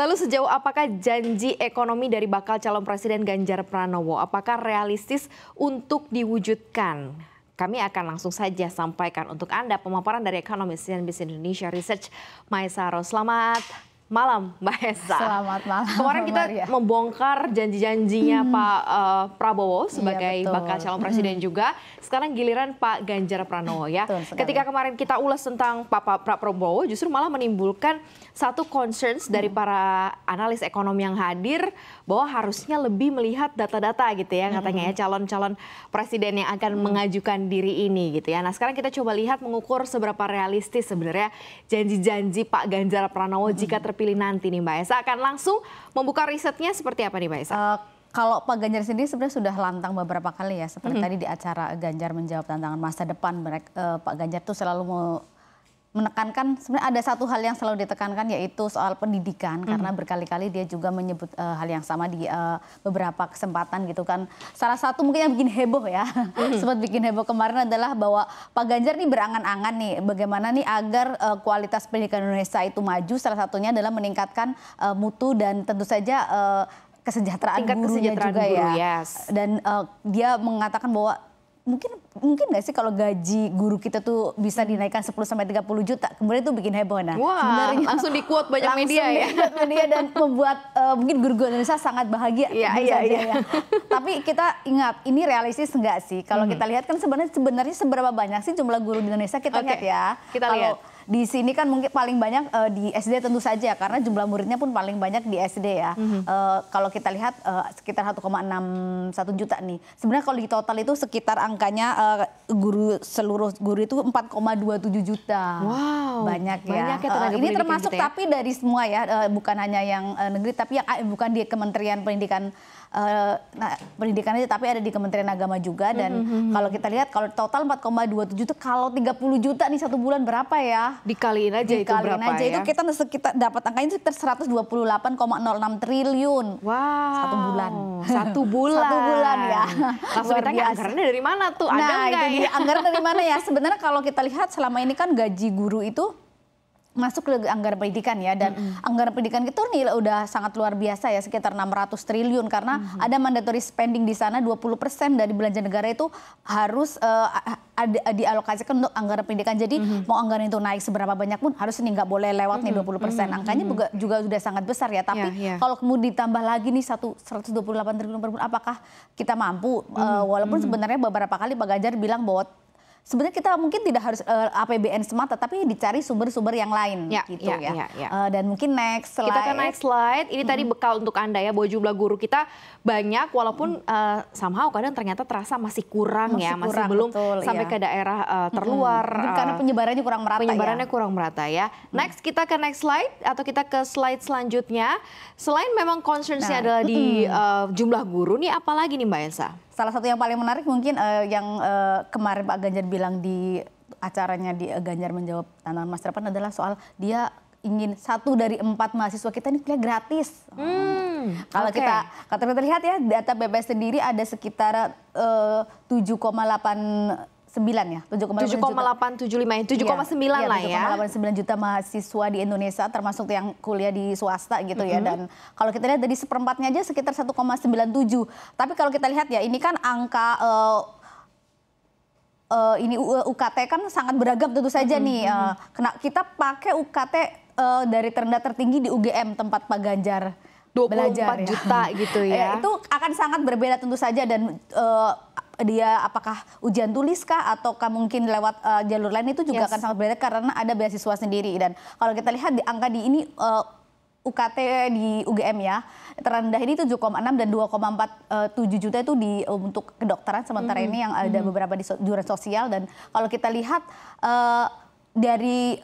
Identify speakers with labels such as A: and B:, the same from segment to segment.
A: Lalu sejauh apakah janji ekonomi dari bakal calon presiden Ganjar Pranowo? Apakah realistis untuk diwujudkan? Kami akan langsung saja sampaikan untuk Anda pemaparan dari ekonomis CNBC Indonesia Research, Maisaro. Selamat malam Mbak Esa. Selamat
B: malam. Kemarin kita Maria.
A: membongkar janji-janjinya hmm. Pak uh, Prabowo iya, sebagai ya, bakal calon hmm. presiden hmm. juga. Sekarang giliran Pak Ganjar Pranowo ya. Ketika kemarin kita ulas tentang Pak, Pak Prabowo justru malah menimbulkan satu concern hmm. dari para analis ekonomi yang hadir bahwa harusnya lebih melihat data-data gitu ya katanya ya hmm. calon-calon presiden yang akan hmm. mengajukan diri ini gitu ya. Nah, sekarang kita coba lihat mengukur seberapa realistis sebenarnya janji-janji Pak Ganjar Pranowo hmm. jika terpilih
B: terpilih nanti nih Mbak Esa akan langsung membuka risetnya seperti apa nih Mbak Esa? Uh, kalau Pak Ganjar sendiri sebenarnya sudah lantang beberapa kali ya, seperti mm -hmm. tadi di acara Ganjar menjawab tantangan masa depan mereka, uh, eh, Pak Ganjar tuh selalu mau menekankan sebenarnya ada satu hal yang selalu ditekankan yaitu soal pendidikan mm -hmm. karena berkali-kali dia juga menyebut uh, hal yang sama di uh, beberapa kesempatan gitu kan salah satu mungkin yang bikin heboh ya mm -hmm. sempat bikin heboh kemarin adalah bahwa Pak Ganjar nih berangan-angan nih bagaimana nih agar uh, kualitas pendidikan Indonesia itu maju salah satunya adalah meningkatkan uh, mutu dan tentu saja uh, kesejahteraan Tingkat kesejahteraan juga ya. guru, ya yes. dan uh, dia mengatakan bahwa mungkin mungkin nggak sih kalau gaji guru kita tuh bisa dinaikkan 10 sampai 30 juta kemudian itu bikin heboh nah Wah, sebenarnya langsung di quote banyak langsung media ya media dan membuat uh, mungkin guru-guru Indonesia sangat bahagia iya, gitu iya, iya. ya, iya, iya. tapi kita ingat ini realistis nggak sih kalau hmm. kita lihat kan sebenarnya sebenarnya seberapa banyak sih jumlah guru di Indonesia kita okay. lihat ya kita kalau lihat di sini kan mungkin paling banyak uh, di SD tentu saja ya, karena jumlah muridnya pun paling banyak di SD ya. Mm -hmm. uh, kalau kita lihat uh, sekitar 1,61 juta nih. Sebenarnya kalau di total itu sekitar angkanya uh, guru seluruh guru itu 4,27 juta. Wow. Banyak, ya. banyak ya. ya uh, ini termasuk gitu ya? tapi dari semua ya uh, bukan hanya yang uh, negeri tapi yang uh, bukan di Kementerian Pendidikan uh, nah, pendidikan aja tapi ada di Kementerian Agama juga hmm, dan mm -hmm. kalau kita lihat kalau total 4,27 itu kalau 30 juta nih satu bulan berapa ya? Dikaliin aja Dikaliin itu berapa aja ya? itu kita kita dapat angkanya sekitar 128,06 triliun. Wow. Satu bulan. Satu bulan. satu bulan ya. Langsung tanya anggarannya
A: dari mana tuh? Ada nah, itu ya? anggaran dari mana ya?
B: Sebenarnya kalau kita lihat selama ini kan gaji guru itu masuk ke anggaran pendidikan ya dan mm -hmm. anggaran pendidikan itu nilai udah sangat luar biasa ya sekitar 600 triliun karena mm -hmm. ada mandatory spending di sana 20% dari belanja negara itu harus uh, dialokasikan untuk anggaran pendidikan. Jadi mm -hmm. mau anggaran itu naik seberapa banyak pun harus nih nggak boleh lewat mm -hmm. nih 20%. Mm -hmm. Angkanya juga juga sudah sangat besar ya, tapi yeah, yeah. kalau kemudian ditambah lagi nih 1 128 triliun per bulan apakah kita mampu mm -hmm. uh, walaupun mm -hmm. sebenarnya beberapa kali Pak Ganjar bilang bahwa sebenarnya kita mungkin tidak harus uh, eh, APBN semata tapi dicari sumber-sumber yang lain ya, gitu ya. ya. ya, ya. Uh, dan mungkin next slide. Kita ke next slide. Ini hmm. tadi mm-hmm. bekal untuk Anda ya bahwa jumlah guru kita banyak walaupun hmm.
A: uh, somehow kadang ternyata terasa masih kurang ya, masih ya, kurang, masih belum betul, sampai ya. ke daerah uh, terluar. Hmm. Uh, karena penyebarannya kurang merata ya. Penyebarannya ya. kurang merata ya. Mm-hmm. Next kita ke next slide atau kita ke slide selanjutnya. Selain memang concernnya nah. adalah di uh, jumlah guru nih apalagi nih Mbak Elsa?
B: salah satu yang paling menarik mungkin uh, yang uh, kemarin Pak Ganjar bilang di acaranya di uh, Ganjar menjawab tantangan Mas Terapan adalah soal dia ingin satu dari empat mahasiswa kita ini kuliah gratis. Hmm, Kalau okay. kita kalau kita lihat ya data BPS sendiri ada sekitar uh, 7,8 sembilan ya, 7,8 7,875 7,9 ya, iya, lah ya. 7,89 juta mahasiswa di Indonesia termasuk yang kuliah di swasta gitu mm -hmm. ya dan kalau kita lihat dari seperempatnya aja sekitar 1,97. Tapi kalau kita lihat ya ini kan angka uh, uh, ini UKT kan sangat beragam tentu saja mm -hmm. nih. Uh, kena kita pakai UKT uh, dari terendah tertinggi di UGM tempat Pak Ganjar 24 belajar, ya. juta gitu ya. gitu ya. Uh, itu akan sangat berbeda tentu saja dan uh, dia apakah ujian tulis kah ataukah mungkin lewat uh, jalur lain itu juga yes. akan sangat berbeda karena ada beasiswa sendiri dan kalau kita lihat di angka di ini uh, eh, UKT di UGM ya terendah ini 7,6 dan 2,47 eh, juta itu di untuk kedokteran sementara mm -hmm. ini yang ada mm-hmm. beberapa di jurusan sosial dan kalau kita lihat uh, dari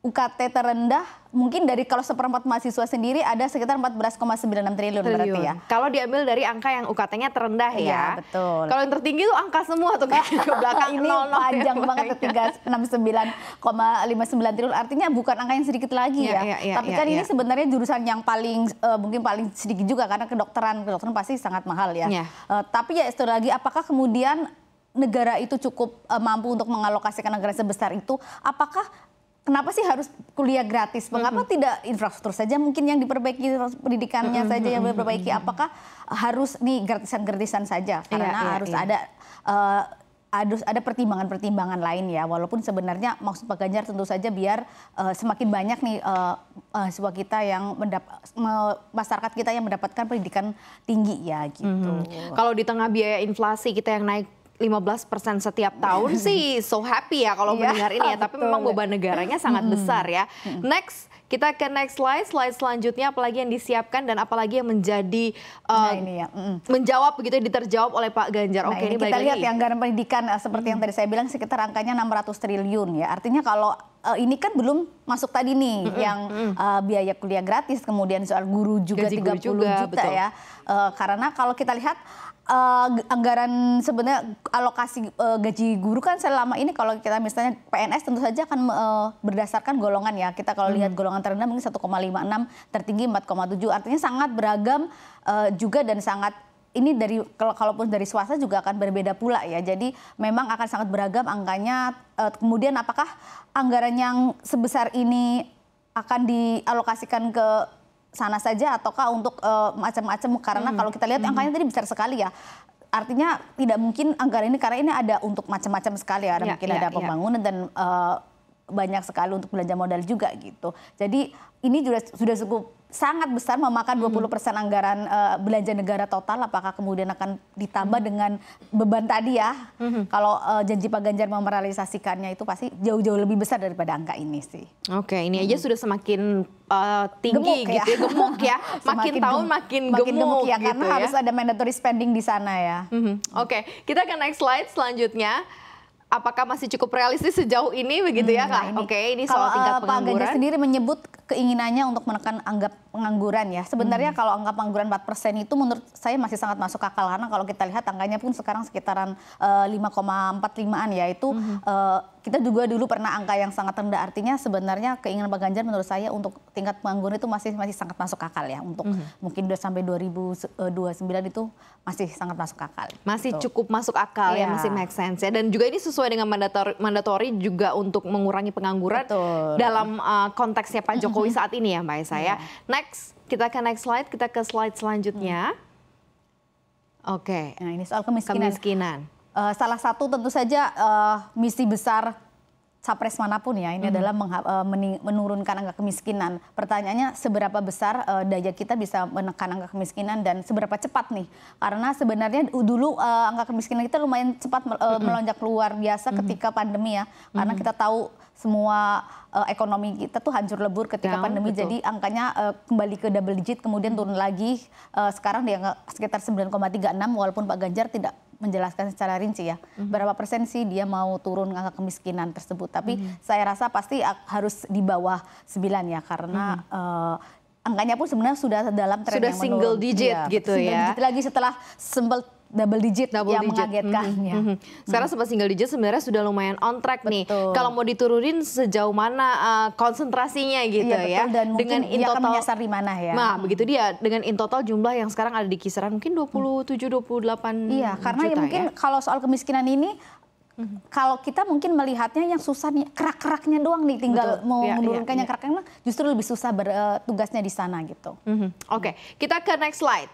B: UKT terendah mungkin dari kalau seperempat mahasiswa sendiri ada sekitar 14,96 triliun, triliun berarti ya. Kalau diambil dari angka yang UKT-nya terendah iya, ya. betul. Kalau yang tertinggi tuh angka semua tuh ke belakang ini panjang ya, banget lima 369,59 triliun artinya bukan angka yang sedikit lagi iya, ya. ya. ya, ya Tapi ya, kan ya. ini iya. sebenarnya jurusan yang paling uh, mungkin paling sedikit juga karena kedokteran kedokteran pasti sangat mahal ya. ya. Uh, tapi ya itu lagi apakah kemudian negara itu cukup uh, mampu untuk mengalokasikan negara sebesar itu apakah kenapa sih harus kuliah gratis? Mengapa mm -hmm. tidak infrastruktur saja mungkin yang diperbaiki pendidikannya mm -hmm. saja yang diperbaiki? Apakah harus nih gratisan-gratisan saja? Iya, Karena yeah, yeah, harus yeah. ada uh, eh, adus, ada pertimbangan-pertimbangan lain ya. Walaupun sebenarnya maksud Pak Ganjar tentu saja biar uh, semakin banyak nih uh, uh, kita yang mendapat masyarakat kita yang mendapatkan pendidikan tinggi ya gitu. Mm -hmm. Kalau
A: di tengah biaya inflasi kita yang naik 15% setiap tahun sih so happy ya kalau yeah, mendengar ini ya. Tapi betul. memang beban negaranya sangat hmm. besar ya. Next, kita ke next slide. Slide selanjutnya apalagi yang disiapkan dan apalagi yang menjadi uh, nah, eh, ini ya. mm. menjawab begitu ya,
B: diterjawab oleh Pak Ganjar. Nah, Oke, ini, ini kita lihat yang anggaran pendidikan eh, seperti yang mm. tadi saya bilang sekitar angkanya 600 triliun ya. Artinya kalau uh, ini kan belum masuk tadi nih mm -hmm. yang uh, biaya kuliah gratis kemudian soal guru juga Gaji 30 guru juga, juta betul. ya. Uh, karena kalau kita lihat uh, anggaran sebenarnya alokasi uh, gaji guru kan selama ini kalau kita misalnya PNS tentu saja akan uh, berdasarkan golongan ya. Kita kalau hmm. lihat golongan terendah mungkin 1,56, tertinggi 4,7. Artinya sangat beragam uh, juga dan sangat ini dari kalaupun dari swasta juga akan berbeda pula ya. Jadi memang akan sangat beragam angkanya. Uh, kemudian apakah anggaran yang sebesar ini akan dialokasikan ke sana saja ataukah untuk uh, macam-macam karena hmm. kalau kita lihat hmm. angkanya tadi besar sekali ya artinya tidak mungkin anggaran ini karena ini ada untuk macam-macam sekali ya, ada ya, mungkin ya, ada iya. pembangunan ya. dan uh, banyak sekali untuk belanja modal juga gitu jadi ini juga sudah cukup sangat besar memakan 20% hmm. anggaran uh, belanja negara total apakah kemudian akan ditambah hmm. dengan beban tadi ya hmm kalau uh, janji Pak Ganjar memerealisasikannya itu pasti jauh-jauh lebih besar daripada angka ini sih.
A: Oke, ini hmm aja sudah semakin uh, tinggi gemuk, ya. gitu ya, gemuk ya. makin tahun makin gemuk, makin gemuk ya gitu karena ya. harus
B: ada mandatory spending di sana ya. hmm
A: Oke, okay. kita akan next slide selanjutnya apakah masih cukup realistis sejauh ini begitu ya hmm, nah kak? Oke, ini soal tingkat eh, pengangguran. Pak Ganjar
B: sendiri menyebut keinginannya untuk menekan anggap pengangguran ya. Sebenarnya hmm. kalau angka pengangguran 4% persen itu menurut saya masih sangat masuk akal karena kalau kita lihat angkanya pun sekarang sekitaran uh, eh, 5,45-an ya itu hmm. eh, kita juga dulu pernah angka yang sangat rendah artinya sebenarnya keinginan Pak Ganjar menurut saya untuk tingkat pengangguran itu masih masih sangat masuk akal ya untuk mm -hmm. mungkin udah sampai 2029 itu masih sangat masuk akal. Masih gitu. cukup masuk akal yeah. ya iya. masih make
A: sense ya dan juga ini sesuai dengan mandatori, mandatori juga untuk mengurangi pengangguran Betul. dalam uh, konteksnya Pak Jokowi mhm. saat ini ya Mbak Esa yeah. ya. Iya. Next kita ke next slide kita ke slide selanjutnya. Mm. Oke. Okay. Nah ini soal kemiskinan. Kemiskinan
B: uh, salah satu tentu saja uh, misi besar capres manapun ya ini hmm. adalah uh, menurunkan angka kemiskinan. Pertanyaannya seberapa besar uh, daya kita bisa menekan angka kemiskinan dan seberapa cepat nih? Karena sebenarnya dulu uh, angka kemiskinan kita lumayan cepat uh, melonjak luar biasa hmm. ketika pandemi ya. Karena hmm. kita tahu semua uh, ekonomi kita tuh hancur lebur ketika ya, pandemi. Betul. Jadi angkanya uh, kembali ke double digit kemudian turun lagi. Uh, sekarang di angka sekitar 9,36 walaupun Pak Ganjar tidak menjelaskan secara rinci ya mm-hmm. berapa persen sih dia mau turun angka kemiskinan tersebut. Tapi mm-hmm. saya rasa pasti harus di bawah 9 ya karena mm-hmm. uh, angkanya pun sebenarnya sudah dalam tren sudah yang single menurun. digit ya, gitu single ya. Digit lagi setelah sembel double digit double yang digit. mengagetkan. Ya. Mm -hmm. mm -hmm. Sekarang sempat single
A: digit sebenarnya sudah lumayan on track betul. nih. Kalau mau diturunin sejauh mana uh, konsentrasinya gitu iya, ya. Dan dengan in total menyasar
B: di mana ya. Nah, mm. begitu dia dengan in total jumlah yang sekarang ada di kisaran mungkin 27 28 Iya, karena juta, ya, ya mungkin ya. kalau soal kemiskinan ini mm-hmm. kalau kita mungkin melihatnya yang susah nih kerak-keraknya doang nih tinggal Betul. mau ya, menurunkannya ya, ya. kerak-keraknya justru lebih susah bertugasnya eh, di sana gitu. Mm-hmm. Mm -hmm. Oke, okay. kita ke next slide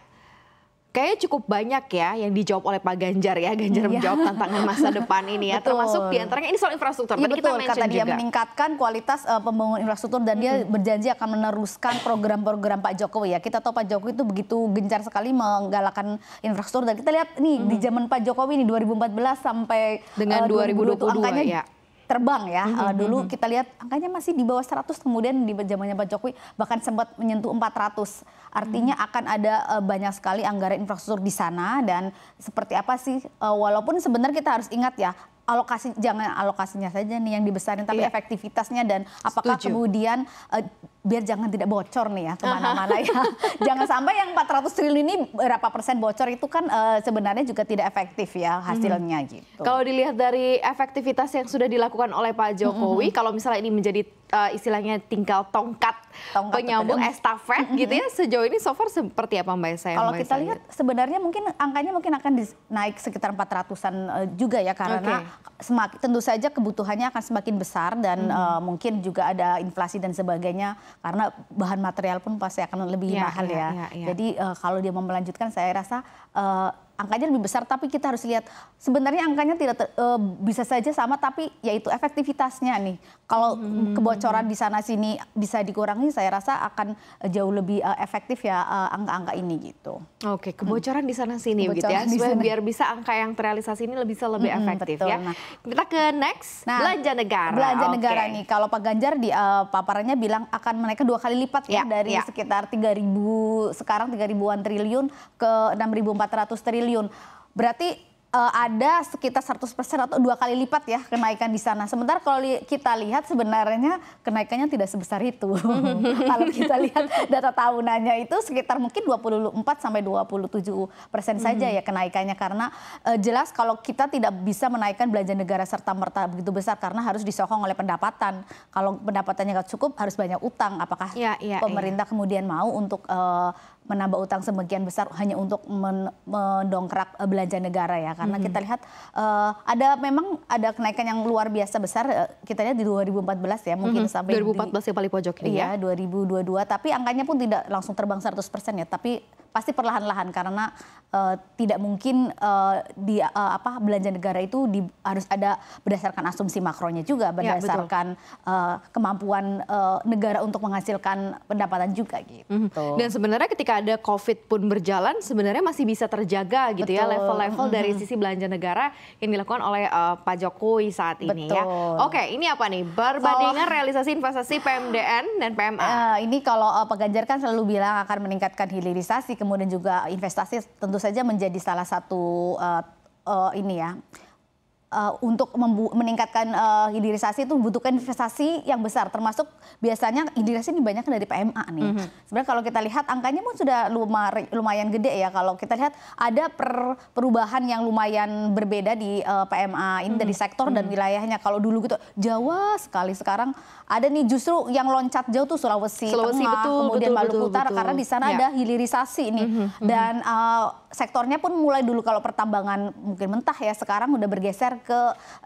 B: kayaknya cukup banyak ya yang
A: dijawab oleh Pak Ganjar ya. Ganjar ya. menjawab tantangan masa depan ini ya. Betul. Termasuk diantaranya ini soal infrastruktur. Ya, Tadi iya, betul, kita kata dia
B: meningkatkan kualitas uh, pembangunan infrastruktur dan dia hmm. berjanji akan meneruskan program-program Pak Jokowi ya. Kita tahu Pak Jokowi itu begitu gencar sekali menggalakkan infrastruktur dan kita lihat nih hmm. di zaman Pak Jokowi ini 2014 sampai dengan eh, uh, 2022 angkanya ya terbang ya. Mm -hmm. uh, dulu mhm. kita lihat angkanya masih di bawah 100 kemudian di zamannya Pak Jokowi bahkan sempat menyentuh 400. Artinya mm -hmm. akan ada uh, banyak sekali anggaran infrastruktur di sana dan seperti apa sih uh, walaupun sebenarnya kita harus ingat ya alokasi jangan alokasinya saja nih yang dibesarin tapi yeah. efektivitasnya dan apakah Setuju. kemudian uh, biar jangan tidak bocor nih ya kemana-mana ya. jangan sampai yang 400 triliun ini berapa persen bocor itu kan uh, sebenarnya juga tidak efektif ya mhm. hasilnya hmm. gitu. Kalau dilihat dari efektivitas yang sudah dilakukan oleh
A: Pak Jokowi, hmm. kalau misalnya ini menjadi uh, istilahnya tinggal tongkat, tongkat penyambung estafet -hmm. gitu ya
B: sejauh ini so far seperti apa Mbak Saya? Kalau kita lihat sebenarnya mungkin angkanya mungkin akan naik sekitar 400-an uh, eh, juga ya karena okay. semakin tentu saja kebutuhannya akan semakin besar dan -hmm. uh, mungkin juga ada inflasi dan sebagainya karena bahan material pun pasti akan lebih iya, iya, ya, mahal ya. ya. ya, Jadi uh, kalau dia mau melanjutkan saya rasa uh, angkanya lebih besar tapi kita harus lihat sebenarnya angkanya tidak ter, e, bisa saja sama tapi yaitu efektivitasnya nih kalau hmm. kebocoran di sana sini bisa dikurangi saya rasa akan jauh lebih e, efektif ya eh, angka-angka e, ini gitu. Oke, hmm. kebocoran hmm. di sana sini gitu ya. Supaya biar bisa angka yang terrealisasi ini lebih bisa lebih hmm, efektif ya. betul. ya. Nah. Kita ke next nah, belanja negara. Belanja okay. negara nih kalau Pak Ganjar di uh, paparannya bilang akan menaikkan dua kali lipat ya, ya dari ya. sekitar 3000 sekarang 3000-an triliun ke 6400 triliun triliun. Berarti uh, ada sekitar 100% atau dua kali lipat ya kenaikan di sana. Sementara kalau li kita lihat sebenarnya kenaikannya tidak sebesar itu. kalau kita lihat data tahunannya itu sekitar mungkin 24 sampai 27 persen saja mm-hmm. ya kenaikannya karena uh, jelas kalau kita tidak bisa menaikkan belanja negara serta merta begitu besar karena harus disokong oleh pendapatan. Kalau pendapatannya nggak cukup harus banyak utang. Apakah ya, ya, pemerintah ya. kemudian mau untuk uh, menambah utang sebagian besar hanya untuk mendongkrak belanja negara ya karena hmm. kita lihat uh, ada memang ada kenaikan yang luar biasa besar uh, kita lihat di 2014 ya mungkin hmm. sampai 2014 di, yang paling pojok ini iya, ya 2022 tapi angkanya pun tidak langsung terbang 100% ya tapi pasti perlahan-lahan karena uh, tidak mungkin uh, di uh, apa belanja negara itu di, harus ada berdasarkan asumsi makronya juga ya, berdasarkan ya, uh, kemampuan uh, negara untuk menghasilkan pendapatan juga gitu. Mm -hmm. Dan sebenarnya ketika ada Covid pun berjalan sebenarnya masih bisa terjaga gitu ya, betul. ya level-level mm -hmm. dari mhm.
A: sisi belanja negara yang dilakukan oleh uh, Pak Jokowi saat betul. ini ya. Oke, ini apa nih? Perbandingan oh. realisasi investasi
B: PMDN dan PMA. Uh, nah, ini kalau uh, Pak Ganjar kan selalu bilang akan meningkatkan hilirisasi kemudian juga investasi tentu saja menjadi salah satu uh, uh, ini ya uh, untuk meningkatkan uh, hilirisasi itu membutuhkan investasi yang besar termasuk biasanya hilirisasi ini banyak dari PMA nih. Mm -hmm. Sebenarnya kalau kita lihat angkanya pun sudah lumari, lumayan gede ya kalau kita lihat ada per, perubahan yang lumayan berbeda di uh, eh, PMA ini mm -hmm. dari sektor mm -hmm. dan mhm. wilayahnya. Kalau dulu gitu Jawa sekali sekarang ada nih justru yang loncat jauh tuh Sulawesi, Sulawesi Tengah, betul, kemudian betul, Maluku betul, Utara betul. karena di sana ya. ada hilirisasi ini mm -hmm, dan uh, sektornya pun mulai dulu kalau pertambangan mungkin mentah ya sekarang udah bergeser ke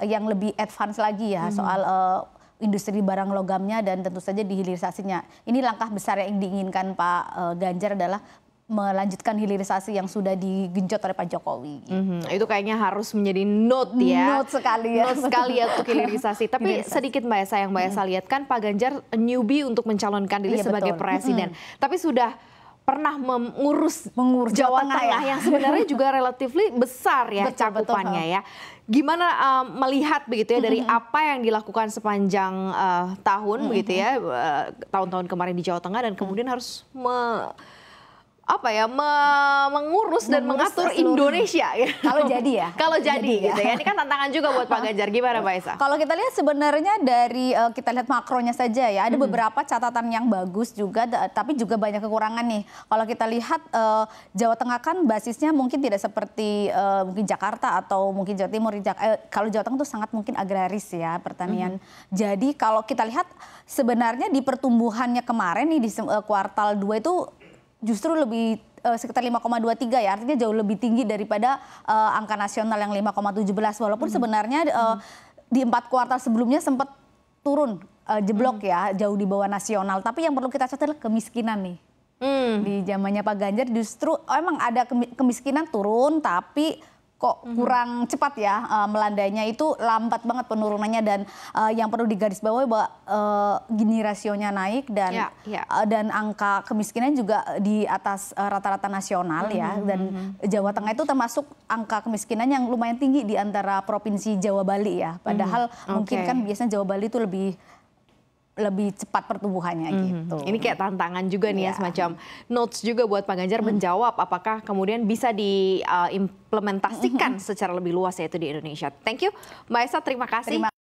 B: eh, yang lebih advance lagi ya -hmm. soal uh, industri barang logamnya dan tentu saja dihilirisasinya. Ini langkah besar yang diinginkan Pak uh, Ganjar adalah melanjutkan hilirisasi yang sudah digenjot oleh Pak Jokowi. Mm -hmm. Itu kayaknya harus menjadi note ya. Note sekali ya. Note sekali ya untuk hilirisasi. Tapi hilirisasi.
A: sedikit Mbak Esa yang Mbak Esa mm. lihat kan Pak Ganjar newbie untuk mencalonkan diri iya, sebagai betul. presiden. Mm -hmm. Tapi sudah pernah mengurus, mengurus Jawa Tengah, Tengah ya. yang sebenarnya juga relatif besar ya betul, cakupannya betul. ya gimana uh, melihat begitu ya dari mm-hmm. apa yang dilakukan sepanjang uh, tahun begitu ya mm-hmm. eh, tahun-tahun uh, kemarin di Jawa Tengah dan kemudian harus apa ya me mengurus dan mengatur seluruh. Indonesia ya. Kalau jadi ya. Kalau jadi, jadi ya. gitu ya. Ini kan tantangan juga buat Pak Ganjar gimana Pak Isa?
B: Kalau kita lihat sebenarnya dari uh, kita lihat makronya saja ya ada beberapa catatan yang bagus juga tapi juga banyak kekurangan nih. Kalau kita lihat uh, Jawa Tengah kan basisnya mungkin tidak seperti uh, mungkin Jakarta atau mungkin Jawa Timur eh, kalau Jawa Tengah itu sangat mungkin agraris ya pertanian. Hmm. Jadi kalau kita lihat sebenarnya di pertumbuhannya kemarin nih di uh, kuartal 2 itu justru lebih uh, sekitar 5,23 ya artinya jauh lebih tinggi daripada uh, angka nasional yang 5,17 walaupun hmm. sebenarnya uh, hmm. di empat kuartal sebelumnya sempat turun uh, jeblok hmm. ya jauh di bawah nasional tapi yang perlu kita catat adalah kemiskinan nih hmm. di zamannya Pak Ganjar justru oh, emang ada kemiskinan turun tapi kok mhm. kurang cepat ya uh, melandainya itu lambat banget penurunannya dan uh, yang perlu digarisbawahi bahwa uh, gini rasionya naik dan yeah, ya, ya. yeah. Uh, dan angka kemiskinan juga di atas rata-rata uh, nasional mm -hmm. ya mhm, dan mhm, Jawa Tengah itu termasuk angka kemiskinan yang lumayan tinggi di antara provinsi Jawa Bali ya padahal mm -hmm. okay. mungkin kan biasanya Jawa Bali itu lebih lebih cepat pertumbuhannya mm -hmm. gitu. Ini kayak tantangan juga nih yeah. ya iya. semacam
A: notes juga buat Pak Ganjar mm -hmm. menjawab apakah kemudian bisa diimplementasikan
B: uh, mm -hmm. secara lebih luas yaitu di Indonesia. Thank you Mbak Esa terima kasih. Terima